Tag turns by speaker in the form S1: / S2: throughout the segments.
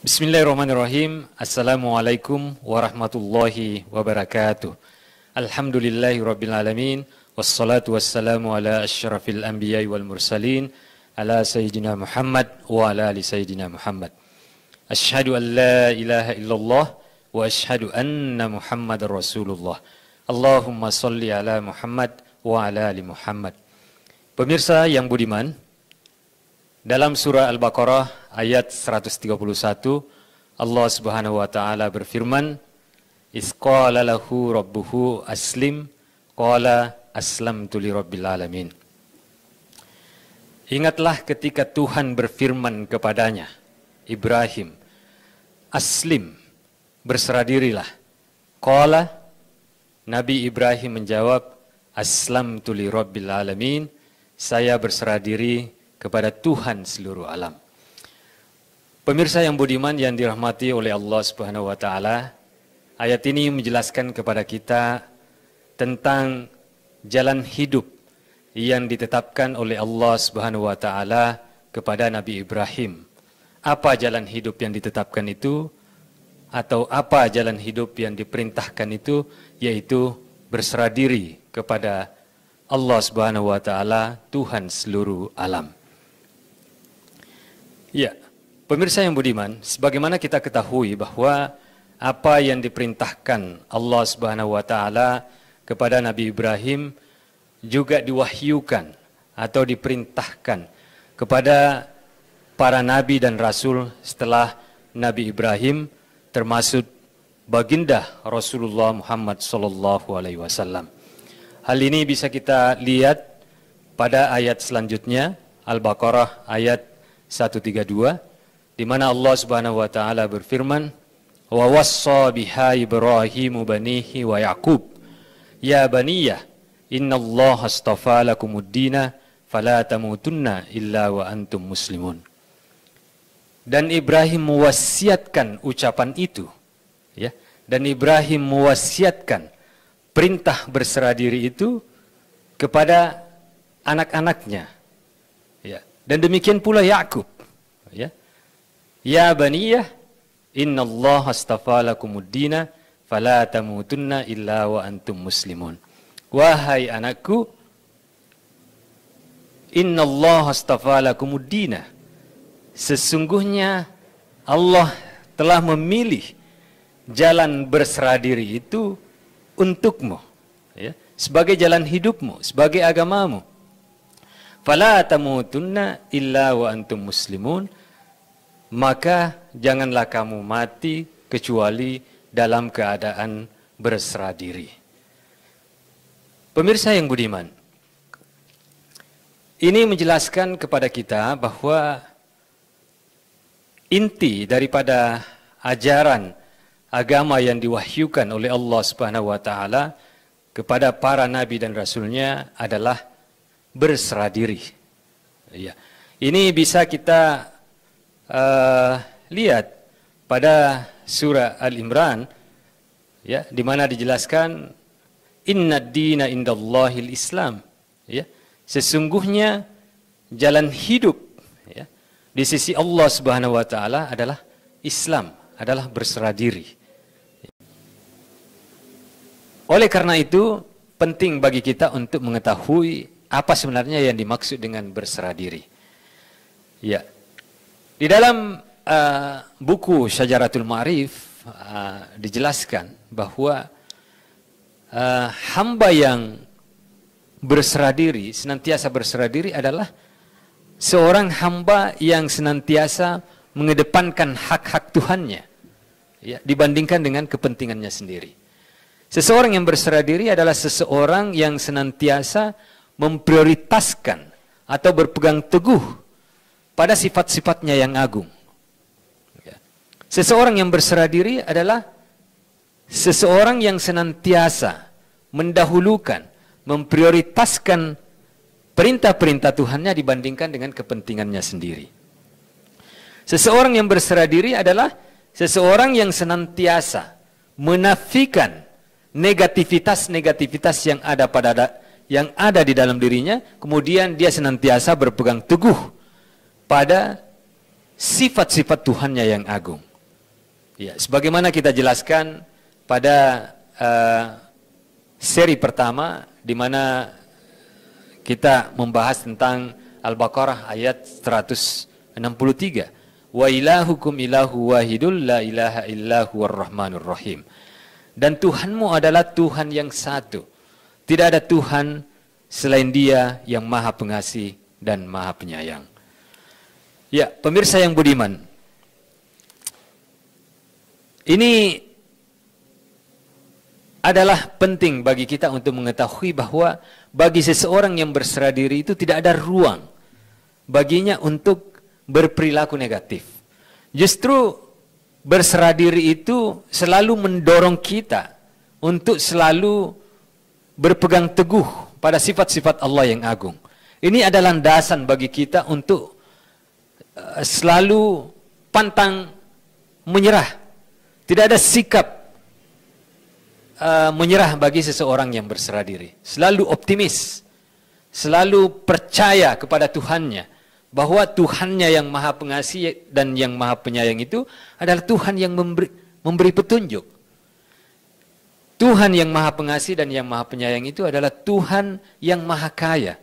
S1: Bismillahirrahmanirrahim. Assalamualaikum warahmatullahi wabarakatuh. Alhamdulillahi rabbil alamin. Wassalatu wassalamu ala asyrafil anbiya wal mursalin. Ala sayyidina Muhammad wa ala ali sayyidina Muhammad. Ashadu an la ilaha illallah wa ashadu anna Muhammad Rasulullah. Allahumma salli ala Muhammad wa ala ali Muhammad. Pemirsa yang budiman, dalam surah Al-Baqarah ayat 131 Allah Subhanahu wa taala berfirman Isqala lahu rabbuhu aslim qala aslamtu li rabbil alamin Ingatlah ketika Tuhan berfirman kepadanya Ibrahim aslim berserah dirilah qala Nabi Ibrahim menjawab aslamtu li rabbil alamin saya berserah diri kepada Tuhan seluruh alam. Pemirsa yang budiman yang dirahmati oleh Allah Subhanahu wa taala, ayat ini menjelaskan kepada kita tentang jalan hidup yang ditetapkan oleh Allah Subhanahu wa taala kepada Nabi Ibrahim. Apa jalan hidup yang ditetapkan itu atau apa jalan hidup yang diperintahkan itu yaitu berserah diri kepada Allah Subhanahu wa taala Tuhan seluruh alam. Ya, pemirsa yang budiman, sebagaimana kita ketahui bahwa apa yang diperintahkan Allah Subhanahu wa taala kepada Nabi Ibrahim juga diwahyukan atau diperintahkan kepada para nabi dan rasul setelah Nabi Ibrahim termasuk baginda Rasulullah Muhammad sallallahu alaihi wasallam. Hal ini bisa kita lihat pada ayat selanjutnya Al-Baqarah ayat 132 di mana Allah Subhanahu wa taala berfirman wa wassa biha ibrahim banihi wa yaqub ya baniya, innallaha astafa lakumud dina fala tamutunna illa wa antum muslimun dan Ibrahim mewasiatkan ucapan itu ya dan Ibrahim mewasiatkan perintah berserah diri itu kepada anak-anaknya dan demikian pula Yakub. Ya. Ya baniyah Inna Allah astafa lakumuddina fala tamutunna illa wa antum muslimun. Wahai anakku, Inna Allah astafa Sesungguhnya Allah telah memilih jalan berserah diri itu untukmu. Ya. Sebagai jalan hidupmu, sebagai agamamu. fala tamutunna illa wa antum muslimun maka janganlah kamu mati kecuali dalam keadaan berserah diri pemirsa yang budiman ini menjelaskan kepada kita bahwa inti daripada ajaran agama yang diwahyukan oleh Allah Subhanahu wa taala kepada para nabi dan rasulnya adalah berserah diri. Ya. Ini bisa kita uh, lihat pada surah Al-Imran ya di mana dijelaskan inna dina indallahil Islam ya sesungguhnya jalan hidup ya di sisi Allah Subhanahu wa taala adalah Islam adalah berserah diri. Oleh karena itu penting bagi kita untuk mengetahui apa sebenarnya yang dimaksud dengan berserah diri. Ya. Di dalam uh, buku Syajaratul Ma'rif uh, dijelaskan bahwa uh, hamba yang berserah diri, senantiasa berserah diri adalah seorang hamba yang senantiasa mengedepankan hak-hak Tuhannya ya, dibandingkan dengan kepentingannya sendiri. Seseorang yang berserah diri adalah seseorang yang senantiasa memprioritaskan atau berpegang teguh pada sifat-sifatnya yang agung. Ya. Seseorang yang berserah diri adalah seseorang yang senantiasa mendahulukan, memprioritaskan perintah-perintah Tuhannya dibandingkan dengan kepentingannya sendiri. Seseorang yang berserah diri adalah seseorang yang senantiasa menafikan negativitas-negativitas yang ada pada yang ada di dalam dirinya, kemudian dia senantiasa berpegang teguh pada sifat-sifat Tuhannya yang agung. Ya, sebagaimana kita jelaskan pada uh, seri pertama di mana kita membahas tentang Al-Baqarah ayat 163. Wa ilahukum ilahu wahidul la ilaha illahu rahmanur rahim. Dan Tuhanmu adalah Tuhan yang satu tidak ada Tuhan selain Dia yang Maha Pengasih dan Maha Penyayang. Ya, pemirsa yang budiman. Ini adalah penting bagi kita untuk mengetahui bahwa bagi seseorang yang berserah diri itu tidak ada ruang baginya untuk berperilaku negatif. Justru berserah diri itu selalu mendorong kita untuk selalu berpegang teguh pada sifat-sifat Allah yang agung. Ini adalah landasan bagi kita untuk eh, selalu pantang menyerah. Tidak ada sikap uh, menyerah bagi seseorang yang berserah diri. Selalu optimis, selalu percaya kepada Tuhannya bahwa Tuhannya yang Maha Pengasih dan yang Maha Penyayang itu adalah Tuhan yang memberi, memberi petunjuk. Tuhan yang maha pengasih dan yang maha penyayang itu adalah Tuhan yang maha kaya.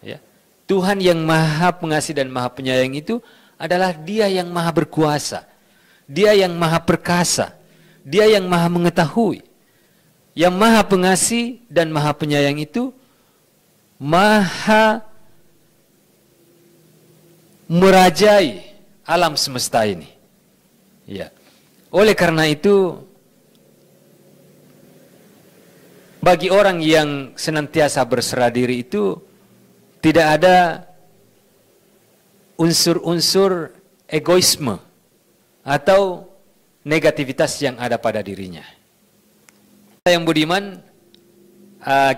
S1: Ya. Tuhan yang maha pengasih dan maha penyayang itu adalah dia yang maha berkuasa. Dia yang maha perkasa. Dia yang maha mengetahui. Yang maha pengasih dan maha penyayang itu maha merajai alam semesta ini. Ya. Oleh karena itu bagi orang yang senantiasa berserah diri itu tidak ada unsur-unsur egoisme atau negativitas yang ada pada dirinya. Yang budiman, uh,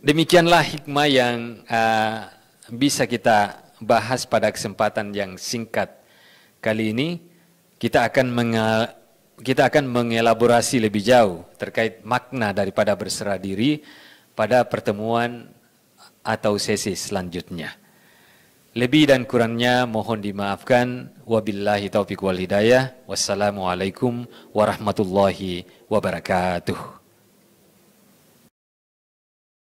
S1: demikianlah hikmah yang uh, bisa kita bahas pada kesempatan yang singkat kali ini. Kita akan mengal kita akan mengelaborasi lebih jauh terkait makna daripada berserah diri pada pertemuan atau sesi selanjutnya. Lebih dan kurangnya mohon dimaafkan. Wabillahi taufiq wal hidayah. Wassalamualaikum warahmatullahi wabarakatuh.